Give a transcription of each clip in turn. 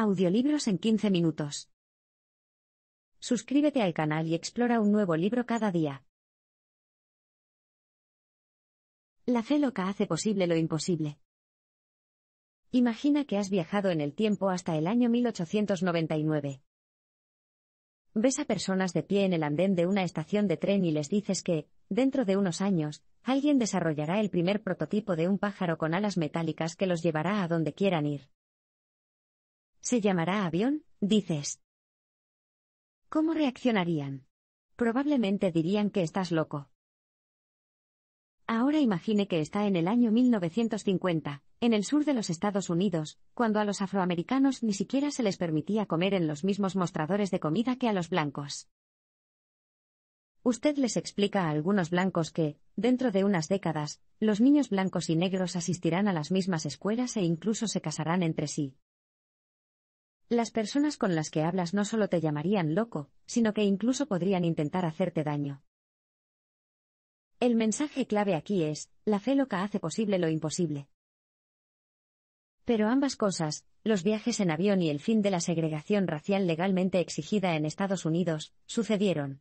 Audiolibros en 15 minutos. Suscríbete al canal y explora un nuevo libro cada día. La fe loca hace posible lo imposible. Imagina que has viajado en el tiempo hasta el año 1899. Ves a personas de pie en el andén de una estación de tren y les dices que, dentro de unos años, alguien desarrollará el primer prototipo de un pájaro con alas metálicas que los llevará a donde quieran ir. ¿Se llamará avión? dices. ¿Cómo reaccionarían? Probablemente dirían que estás loco. Ahora imagine que está en el año 1950, en el sur de los Estados Unidos, cuando a los afroamericanos ni siquiera se les permitía comer en los mismos mostradores de comida que a los blancos. Usted les explica a algunos blancos que, dentro de unas décadas, los niños blancos y negros asistirán a las mismas escuelas e incluso se casarán entre sí. Las personas con las que hablas no solo te llamarían loco, sino que incluso podrían intentar hacerte daño. El mensaje clave aquí es, la fe loca hace posible lo imposible. Pero ambas cosas, los viajes en avión y el fin de la segregación racial legalmente exigida en Estados Unidos, sucedieron.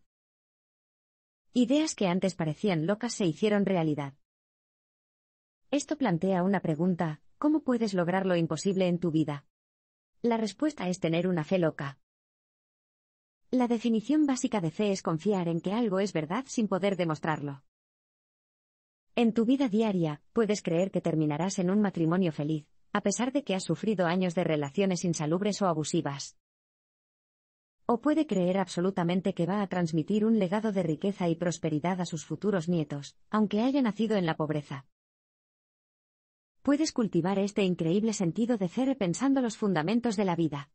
Ideas que antes parecían locas se hicieron realidad. Esto plantea una pregunta, ¿cómo puedes lograr lo imposible en tu vida? La respuesta es tener una fe loca. La definición básica de fe es confiar en que algo es verdad sin poder demostrarlo. En tu vida diaria, puedes creer que terminarás en un matrimonio feliz, a pesar de que has sufrido años de relaciones insalubres o abusivas. O puede creer absolutamente que va a transmitir un legado de riqueza y prosperidad a sus futuros nietos, aunque haya nacido en la pobreza puedes cultivar este increíble sentido de ser pensando los fundamentos de la vida.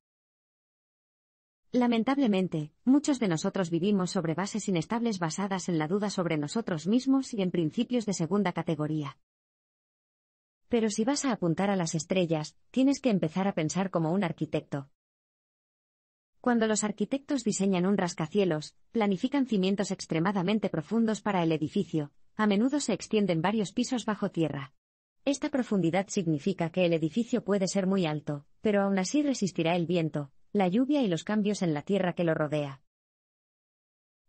Lamentablemente, muchos de nosotros vivimos sobre bases inestables basadas en la duda sobre nosotros mismos y en principios de segunda categoría. Pero si vas a apuntar a las estrellas, tienes que empezar a pensar como un arquitecto. Cuando los arquitectos diseñan un rascacielos, planifican cimientos extremadamente profundos para el edificio, a menudo se extienden varios pisos bajo tierra. Esta profundidad significa que el edificio puede ser muy alto, pero aún así resistirá el viento, la lluvia y los cambios en la tierra que lo rodea.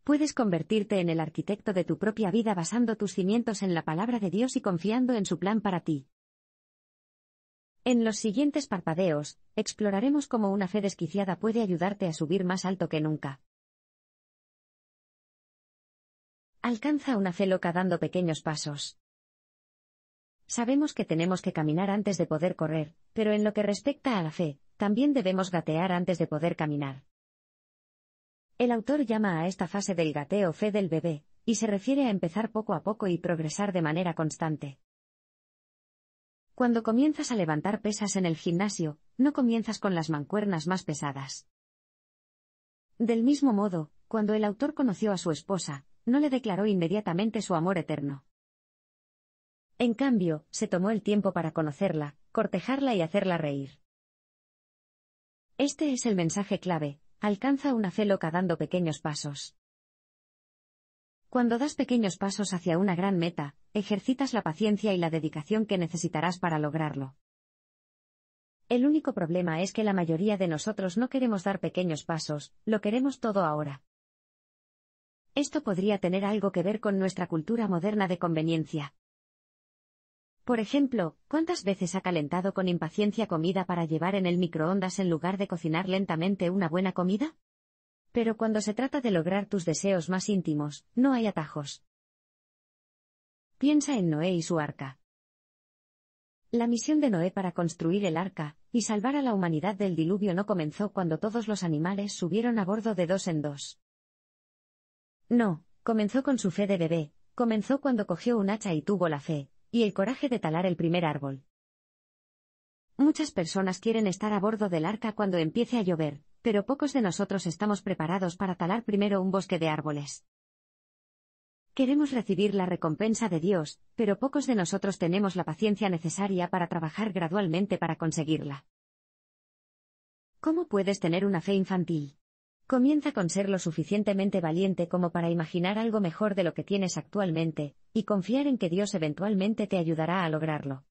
Puedes convertirte en el arquitecto de tu propia vida basando tus cimientos en la palabra de Dios y confiando en su plan para ti. En los siguientes parpadeos, exploraremos cómo una fe desquiciada puede ayudarte a subir más alto que nunca. Alcanza una fe loca dando pequeños pasos. Sabemos que tenemos que caminar antes de poder correr, pero en lo que respecta a la fe, también debemos gatear antes de poder caminar. El autor llama a esta fase del gateo fe del bebé, y se refiere a empezar poco a poco y progresar de manera constante. Cuando comienzas a levantar pesas en el gimnasio, no comienzas con las mancuernas más pesadas. Del mismo modo, cuando el autor conoció a su esposa, no le declaró inmediatamente su amor eterno. En cambio, se tomó el tiempo para conocerla, cortejarla y hacerla reír. Este es el mensaje clave, alcanza una fe loca dando pequeños pasos. Cuando das pequeños pasos hacia una gran meta, ejercitas la paciencia y la dedicación que necesitarás para lograrlo. El único problema es que la mayoría de nosotros no queremos dar pequeños pasos, lo queremos todo ahora. Esto podría tener algo que ver con nuestra cultura moderna de conveniencia. Por ejemplo, ¿cuántas veces ha calentado con impaciencia comida para llevar en el microondas en lugar de cocinar lentamente una buena comida? Pero cuando se trata de lograr tus deseos más íntimos, no hay atajos. Piensa en Noé y su arca. La misión de Noé para construir el arca y salvar a la humanidad del diluvio no comenzó cuando todos los animales subieron a bordo de dos en dos. No, comenzó con su fe de bebé, comenzó cuando cogió un hacha y tuvo la fe, y el coraje de talar el primer árbol. Muchas personas quieren estar a bordo del arca cuando empiece a llover, pero pocos de nosotros estamos preparados para talar primero un bosque de árboles. Queremos recibir la recompensa de Dios, pero pocos de nosotros tenemos la paciencia necesaria para trabajar gradualmente para conseguirla. ¿Cómo puedes tener una fe infantil? Comienza con ser lo suficientemente valiente como para imaginar algo mejor de lo que tienes actualmente, y confiar en que Dios eventualmente te ayudará a lograrlo.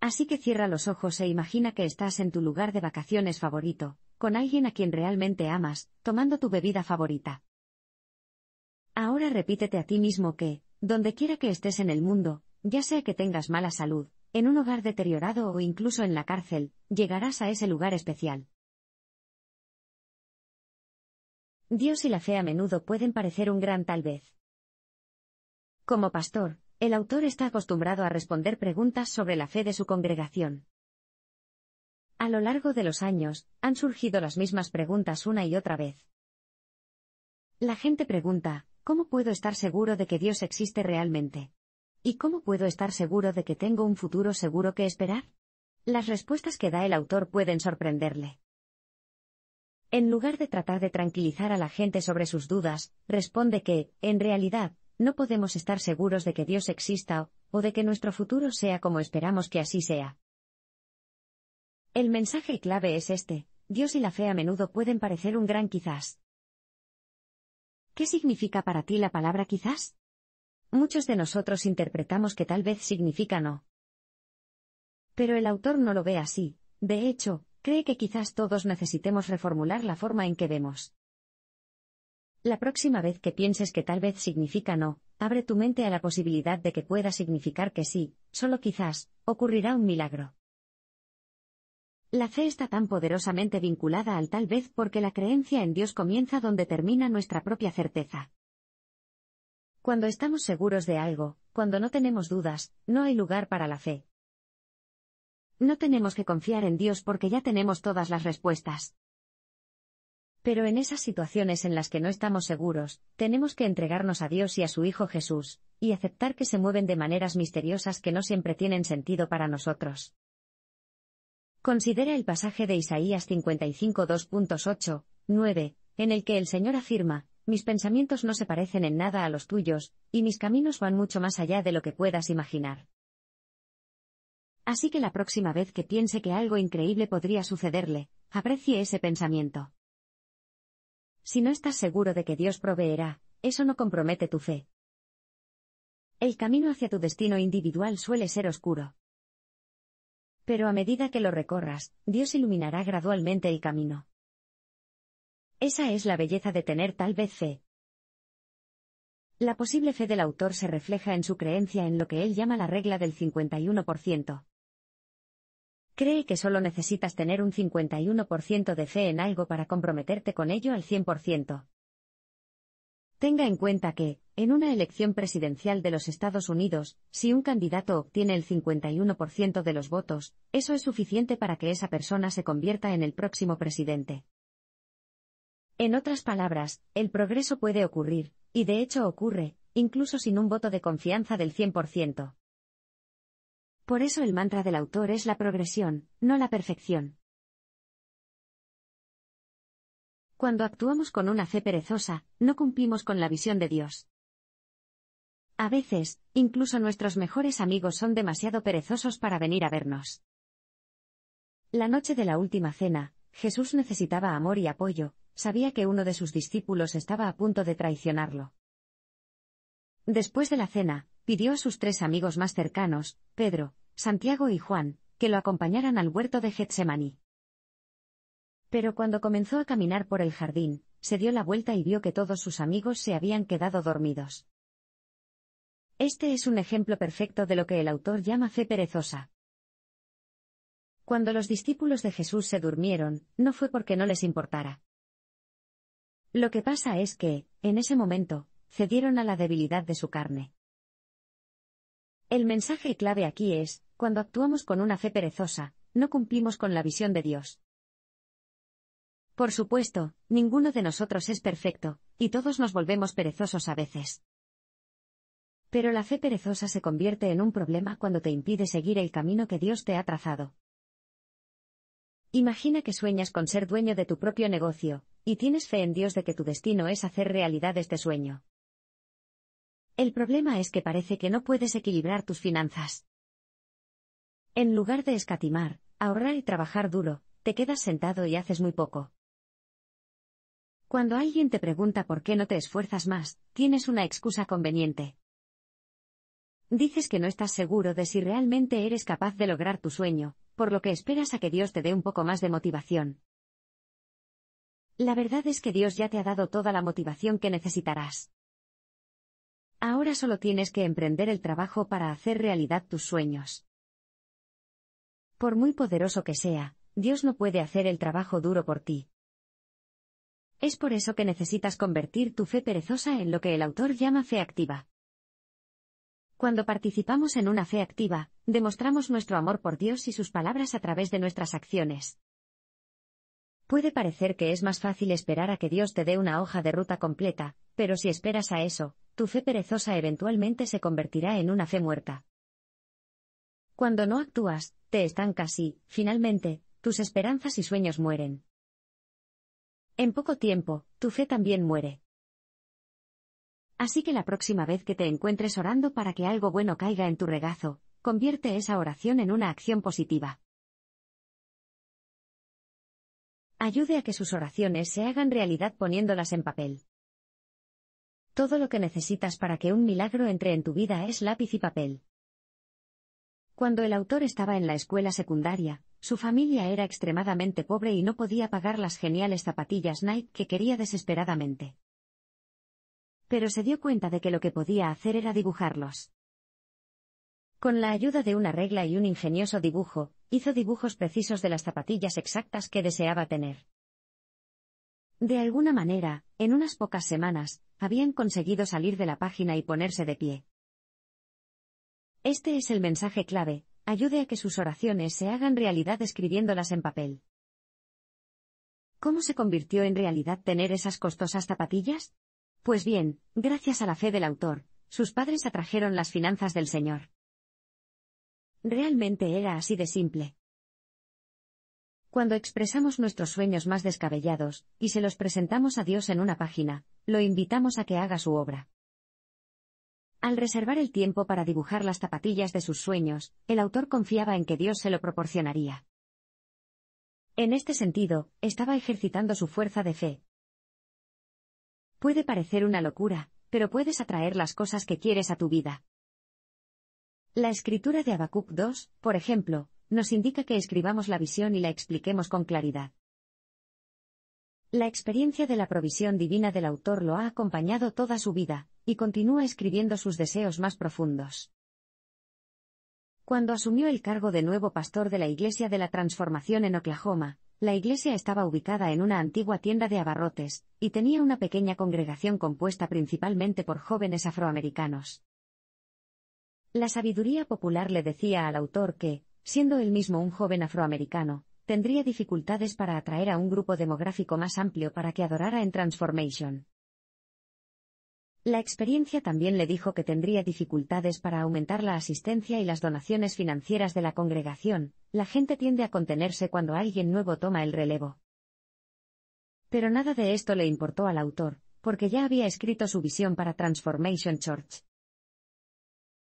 Así que cierra los ojos e imagina que estás en tu lugar de vacaciones favorito, con alguien a quien realmente amas, tomando tu bebida favorita. Ahora repítete a ti mismo que, donde quiera que estés en el mundo, ya sea que tengas mala salud, en un hogar deteriorado o incluso en la cárcel, llegarás a ese lugar especial. Dios y la fe a menudo pueden parecer un gran tal vez. Como pastor, el autor está acostumbrado a responder preguntas sobre la fe de su congregación. A lo largo de los años, han surgido las mismas preguntas una y otra vez. La gente pregunta, ¿cómo puedo estar seguro de que Dios existe realmente? ¿Y cómo puedo estar seguro de que tengo un futuro seguro que esperar? Las respuestas que da el autor pueden sorprenderle. En lugar de tratar de tranquilizar a la gente sobre sus dudas, responde que, en realidad, no podemos estar seguros de que Dios exista o, de que nuestro futuro sea como esperamos que así sea. El mensaje clave es este, Dios y la fe a menudo pueden parecer un gran quizás. ¿Qué significa para ti la palabra quizás? Muchos de nosotros interpretamos que tal vez significa no. Pero el autor no lo ve así, de hecho, cree que quizás todos necesitemos reformular la forma en que vemos. La próxima vez que pienses que tal vez significa no, abre tu mente a la posibilidad de que pueda significar que sí, solo quizás, ocurrirá un milagro. La fe está tan poderosamente vinculada al tal vez porque la creencia en Dios comienza donde termina nuestra propia certeza. Cuando estamos seguros de algo, cuando no tenemos dudas, no hay lugar para la fe. No tenemos que confiar en Dios porque ya tenemos todas las respuestas. Pero en esas situaciones en las que no estamos seguros, tenemos que entregarnos a Dios y a su Hijo Jesús, y aceptar que se mueven de maneras misteriosas que no siempre tienen sentido para nosotros. Considera el pasaje de Isaías 55 9, en el que el Señor afirma, mis pensamientos no se parecen en nada a los tuyos, y mis caminos van mucho más allá de lo que puedas imaginar. Así que la próxima vez que piense que algo increíble podría sucederle, aprecie ese pensamiento. Si no estás seguro de que Dios proveerá, eso no compromete tu fe. El camino hacia tu destino individual suele ser oscuro. Pero a medida que lo recorras, Dios iluminará gradualmente el camino. Esa es la belleza de tener tal vez fe. La posible fe del autor se refleja en su creencia en lo que él llama la regla del 51%. Cree que solo necesitas tener un 51% de fe en algo para comprometerte con ello al 100%. Tenga en cuenta que, en una elección presidencial de los Estados Unidos, si un candidato obtiene el 51% de los votos, eso es suficiente para que esa persona se convierta en el próximo presidente. En otras palabras, el progreso puede ocurrir, y de hecho ocurre, incluso sin un voto de confianza del 100%. Por eso el mantra del autor es la progresión, no la perfección. Cuando actuamos con una fe perezosa, no cumplimos con la visión de Dios. A veces, incluso nuestros mejores amigos son demasiado perezosos para venir a vernos. La noche de la última cena, Jesús necesitaba amor y apoyo, sabía que uno de sus discípulos estaba a punto de traicionarlo. Después de la cena, pidió a sus tres amigos más cercanos, Pedro, Santiago y Juan, que lo acompañaran al huerto de Getsemaní. Pero cuando comenzó a caminar por el jardín, se dio la vuelta y vio que todos sus amigos se habían quedado dormidos. Este es un ejemplo perfecto de lo que el autor llama fe perezosa. Cuando los discípulos de Jesús se durmieron, no fue porque no les importara. Lo que pasa es que, en ese momento, cedieron a la debilidad de su carne. El mensaje clave aquí es, cuando actuamos con una fe perezosa, no cumplimos con la visión de Dios. Por supuesto, ninguno de nosotros es perfecto, y todos nos volvemos perezosos a veces. Pero la fe perezosa se convierte en un problema cuando te impide seguir el camino que Dios te ha trazado. Imagina que sueñas con ser dueño de tu propio negocio, y tienes fe en Dios de que tu destino es hacer realidad este sueño. El problema es que parece que no puedes equilibrar tus finanzas. En lugar de escatimar, ahorrar y trabajar duro, te quedas sentado y haces muy poco. Cuando alguien te pregunta por qué no te esfuerzas más, tienes una excusa conveniente. Dices que no estás seguro de si realmente eres capaz de lograr tu sueño, por lo que esperas a que Dios te dé un poco más de motivación. La verdad es que Dios ya te ha dado toda la motivación que necesitarás. Ahora solo tienes que emprender el trabajo para hacer realidad tus sueños. Por muy poderoso que sea, Dios no puede hacer el trabajo duro por ti. Es por eso que necesitas convertir tu fe perezosa en lo que el autor llama fe activa. Cuando participamos en una fe activa, demostramos nuestro amor por Dios y sus palabras a través de nuestras acciones. Puede parecer que es más fácil esperar a que Dios te dé una hoja de ruta completa, pero si esperas a eso, tu fe perezosa eventualmente se convertirá en una fe muerta. Cuando no actúas, te estancas y, finalmente, tus esperanzas y sueños mueren. En poco tiempo, tu fe también muere. Así que la próxima vez que te encuentres orando para que algo bueno caiga en tu regazo, convierte esa oración en una acción positiva. Ayude a que sus oraciones se hagan realidad poniéndolas en papel. Todo lo que necesitas para que un milagro entre en tu vida es lápiz y papel. Cuando el autor estaba en la escuela secundaria, su familia era extremadamente pobre y no podía pagar las geniales zapatillas Nike que quería desesperadamente. Pero se dio cuenta de que lo que podía hacer era dibujarlos. Con la ayuda de una regla y un ingenioso dibujo, hizo dibujos precisos de las zapatillas exactas que deseaba tener. De alguna manera, en unas pocas semanas, habían conseguido salir de la página y ponerse de pie. Este es el mensaje clave, ayude a que sus oraciones se hagan realidad escribiéndolas en papel. ¿Cómo se convirtió en realidad tener esas costosas zapatillas? Pues bien, gracias a la fe del autor, sus padres atrajeron las finanzas del Señor. Realmente era así de simple. Cuando expresamos nuestros sueños más descabellados, y se los presentamos a Dios en una página, lo invitamos a que haga su obra. Al reservar el tiempo para dibujar las zapatillas de sus sueños, el autor confiaba en que Dios se lo proporcionaría. En este sentido, estaba ejercitando su fuerza de fe. Puede parecer una locura, pero puedes atraer las cosas que quieres a tu vida. La escritura de Habacuc 2, por ejemplo, nos indica que escribamos la visión y la expliquemos con claridad. La experiencia de la provisión divina del autor lo ha acompañado toda su vida, y continúa escribiendo sus deseos más profundos. Cuando asumió el cargo de nuevo pastor de la Iglesia de la Transformación en Oklahoma, la iglesia estaba ubicada en una antigua tienda de abarrotes, y tenía una pequeña congregación compuesta principalmente por jóvenes afroamericanos. La sabiduría popular le decía al autor que, siendo él mismo un joven afroamericano, tendría dificultades para atraer a un grupo demográfico más amplio para que adorara en Transformation. La experiencia también le dijo que tendría dificultades para aumentar la asistencia y las donaciones financieras de la congregación, la gente tiende a contenerse cuando alguien nuevo toma el relevo. Pero nada de esto le importó al autor, porque ya había escrito su visión para Transformation Church.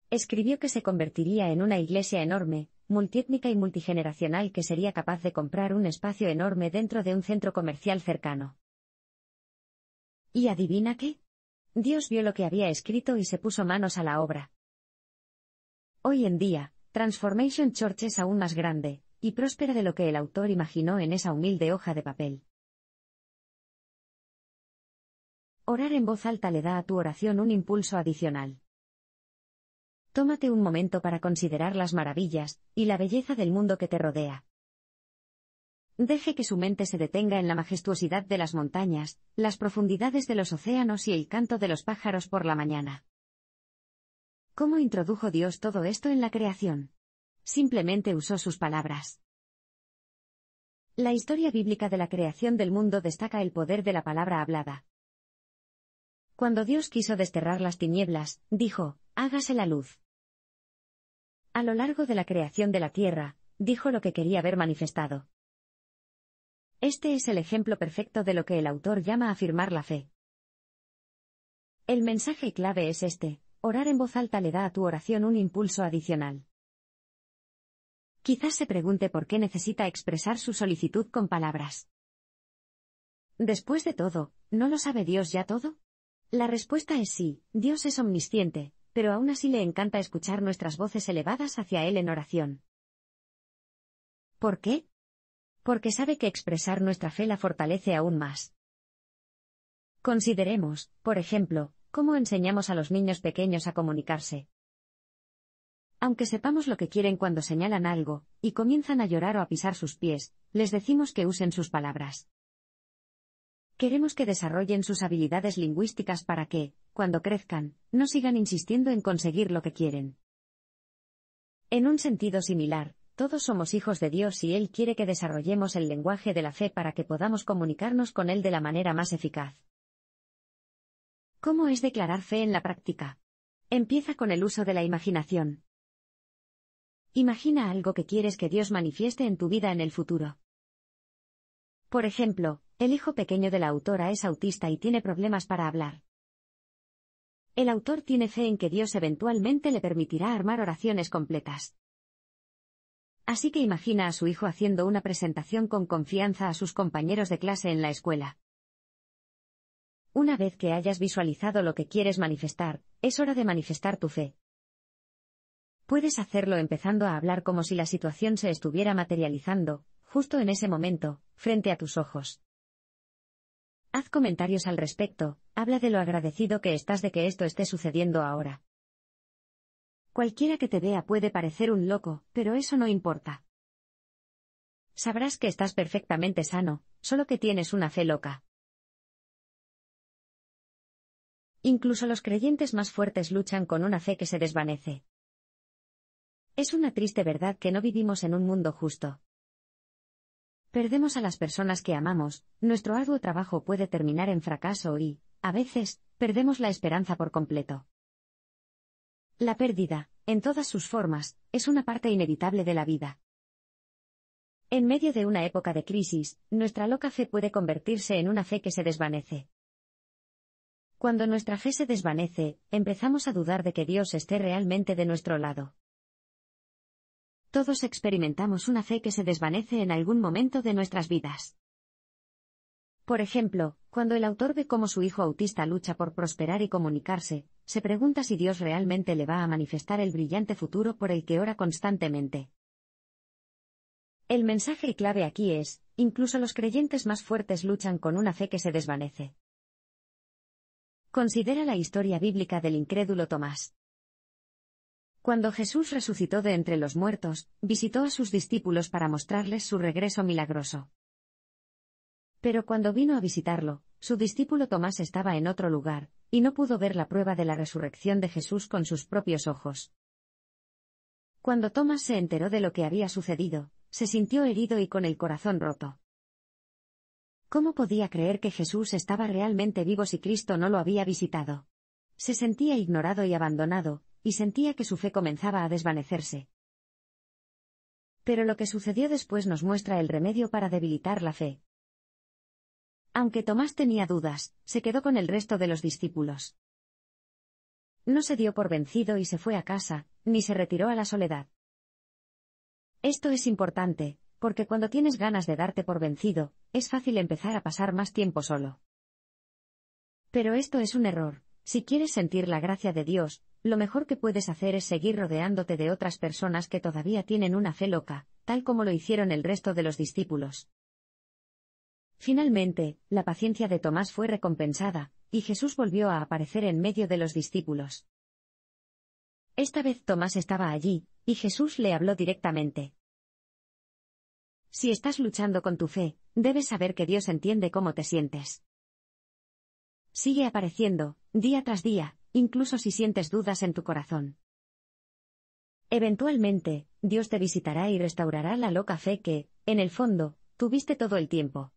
Escribió que se convertiría en una iglesia enorme, multiétnica y multigeneracional que sería capaz de comprar un espacio enorme dentro de un centro comercial cercano. ¿Y adivina qué? Dios vio lo que había escrito y se puso manos a la obra. Hoy en día, Transformation Church es aún más grande, y próspera de lo que el autor imaginó en esa humilde hoja de papel. Orar en voz alta le da a tu oración un impulso adicional. Tómate un momento para considerar las maravillas y la belleza del mundo que te rodea. Deje que su mente se detenga en la majestuosidad de las montañas, las profundidades de los océanos y el canto de los pájaros por la mañana. ¿Cómo introdujo Dios todo esto en la creación? Simplemente usó sus palabras. La historia bíblica de la creación del mundo destaca el poder de la palabra hablada. Cuando Dios quiso desterrar las tinieblas, dijo, hágase la luz a lo largo de la creación de la Tierra, dijo lo que quería ver manifestado. Este es el ejemplo perfecto de lo que el autor llama afirmar la fe. El mensaje clave es este, orar en voz alta le da a tu oración un impulso adicional. Quizás se pregunte por qué necesita expresar su solicitud con palabras. Después de todo, ¿no lo sabe Dios ya todo? La respuesta es sí, Dios es omnisciente, pero aún así le encanta escuchar nuestras voces elevadas hacia Él en oración. ¿Por qué? Porque sabe que expresar nuestra fe la fortalece aún más. Consideremos, por ejemplo, cómo enseñamos a los niños pequeños a comunicarse. Aunque sepamos lo que quieren cuando señalan algo, y comienzan a llorar o a pisar sus pies, les decimos que usen sus palabras. Queremos que desarrollen sus habilidades lingüísticas para que, cuando crezcan, no sigan insistiendo en conseguir lo que quieren. En un sentido similar, todos somos hijos de Dios y Él quiere que desarrollemos el lenguaje de la fe para que podamos comunicarnos con Él de la manera más eficaz. ¿Cómo es declarar fe en la práctica? Empieza con el uso de la imaginación. Imagina algo que quieres que Dios manifieste en tu vida en el futuro. Por ejemplo, el hijo pequeño de la autora es autista y tiene problemas para hablar. El autor tiene fe en que Dios eventualmente le permitirá armar oraciones completas. Así que imagina a su hijo haciendo una presentación con confianza a sus compañeros de clase en la escuela. Una vez que hayas visualizado lo que quieres manifestar, es hora de manifestar tu fe. Puedes hacerlo empezando a hablar como si la situación se estuviera materializando, justo en ese momento, frente a tus ojos. Haz comentarios al respecto, habla de lo agradecido que estás de que esto esté sucediendo ahora. Cualquiera que te vea puede parecer un loco, pero eso no importa. Sabrás que estás perfectamente sano, solo que tienes una fe loca. Incluso los creyentes más fuertes luchan con una fe que se desvanece. Es una triste verdad que no vivimos en un mundo justo. Perdemos a las personas que amamos, nuestro arduo trabajo puede terminar en fracaso y, a veces, perdemos la esperanza por completo. La pérdida, en todas sus formas, es una parte inevitable de la vida. En medio de una época de crisis, nuestra loca fe puede convertirse en una fe que se desvanece. Cuando nuestra fe se desvanece, empezamos a dudar de que Dios esté realmente de nuestro lado todos experimentamos una fe que se desvanece en algún momento de nuestras vidas. Por ejemplo, cuando el autor ve cómo su hijo autista lucha por prosperar y comunicarse, se pregunta si Dios realmente le va a manifestar el brillante futuro por el que ora constantemente. El mensaje clave aquí es, incluso los creyentes más fuertes luchan con una fe que se desvanece. Considera la historia bíblica del incrédulo Tomás. Cuando Jesús resucitó de entre los muertos, visitó a sus discípulos para mostrarles su regreso milagroso. Pero cuando vino a visitarlo, su discípulo Tomás estaba en otro lugar, y no pudo ver la prueba de la resurrección de Jesús con sus propios ojos. Cuando Tomás se enteró de lo que había sucedido, se sintió herido y con el corazón roto. ¿Cómo podía creer que Jesús estaba realmente vivo si Cristo no lo había visitado? Se sentía ignorado y abandonado, y sentía que su fe comenzaba a desvanecerse. Pero lo que sucedió después nos muestra el remedio para debilitar la fe. Aunque Tomás tenía dudas, se quedó con el resto de los discípulos. No se dio por vencido y se fue a casa, ni se retiró a la soledad. Esto es importante, porque cuando tienes ganas de darte por vencido, es fácil empezar a pasar más tiempo solo. Pero esto es un error. Si quieres sentir la gracia de Dios, lo mejor que puedes hacer es seguir rodeándote de otras personas que todavía tienen una fe loca, tal como lo hicieron el resto de los discípulos. Finalmente, la paciencia de Tomás fue recompensada, y Jesús volvió a aparecer en medio de los discípulos. Esta vez Tomás estaba allí, y Jesús le habló directamente. Si estás luchando con tu fe, debes saber que Dios entiende cómo te sientes. Sigue apareciendo, día tras día, incluso si sientes dudas en tu corazón. Eventualmente, Dios te visitará y restaurará la loca fe que, en el fondo, tuviste todo el tiempo.